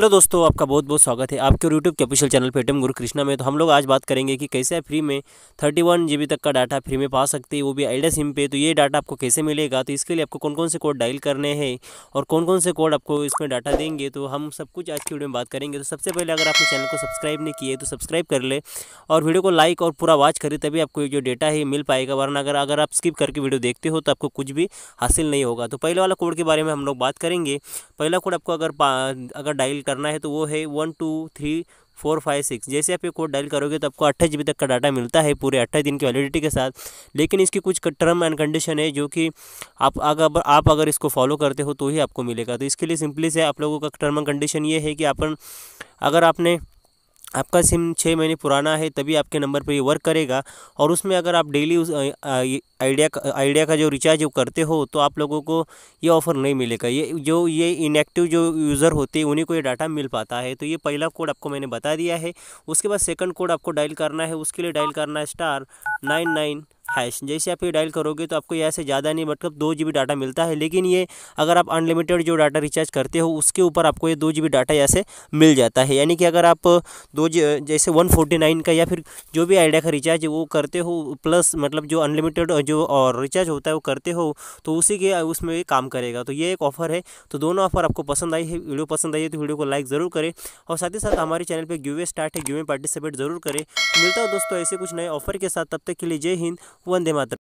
hello दोस्तों आपका बहुत बहुत स्वागत है आपके और यूट्यूब के ऑफिशियल चैनल पेटीएम गुरु कृष्णा में तो हम लोग आज बात करेंगे कि कैसे फ्री में थर्टी वन जी बी तक का डाटा फ्री में पा सकते हैं वो भी आइडिया सिम पे तो ये डाटा आपको कैसे मिलेगा तो इसके लिए आपको कौन कौन से कोड डायल करने हैं और कौन कौन से कोड आपको इसमें डाटा देंगे तो हम सब कुछ आज की वीडियो में बात करेंगे तो सबसे पहले अगर आपने चैनल को सब्सक्राइब नहीं किए तो सब्सक्राइब कर ले और वीडियो को लाइक और पूरा वॉच करें तभी आपको जो डेटा है मिल पाएगा वरना अगर अगर आप स्किप करके वीडियो देखते हो तो आपको कुछ भी हासिल नहीं होगा तो पहले वाला कोड के बारे में हम लोग बात करेंगे पहला कोड आपको अगर अगर डायल करना है तो वो है one two three four five six जैसे आप ये कोड डायल करोगे तो आपको अट्ठाईस जी बी तक का डाटा मिलता है पूरे अट्ठाईस दिन की वैलिडिटी के साथ लेकिन इसकी कुछ टर्म एंड कंडीशन है जो कि आप अगर आप अगर इसको फॉलो करते हो तो ही आपको मिलेगा तो इसके लिए सिंपली से आप लोगों का टर्म एंड कंडीशन ये है कि अपन अगर आपने आपका सिम छः महीने पुराना है तभी आपके नंबर पर ये वर्क करेगा और उसमें अगर आप डेली उस आइडिया का आइडिया का जो रिचार्ज वो करते हो तो आप लोगों को ये ऑफ़र नहीं मिलेगा ये जो ये इनएक्टिव जो यूज़र होते हैं उन्हीं को ये डाटा मिल पाता है तो ये पहला कोड आपको मैंने बता दिया है उसके बाद सेकंड कोड आपको डायल करना है उसके लिए डायल करना है स्टार नाइन नाइन हैश जैसे आप ये डायल करोगे तो आपको यहाँ से ज़्यादा नहीं मतलब दो जी डाटा मिलता है लेकिन ये अगर आप अनलिमिटेड जो डाटा रिचार्ज करते हो उसके ऊपर आपको ये दो जी डाटा यहाँ से मिल जाता है यानी कि अगर आप दो जैसे वन फोर्टी नाइन का या फिर जो भी आइडिया का रिचार्ज वो करते हो प्लस मतलब जो अनलिमिटेड जो और रिचार्ज होता है वो करते हो तो उसी के उसमें काम करेगा तो ये एक ऑफर है तो दोनों ऑफर आपको पसंद आई है वीडियो पसंद आई है तो वीडियो को लाइक ज़रूर करें और साथ ही साथ हमारे चैनल पर गिवे स्टार्ट है गिवे पार्टिसिपेट ज़रूर करें मिलता हो दोस्तों ऐसे कुछ नए ऑफर के साथ तब तक के लिए जय हिंद वंदे मातरम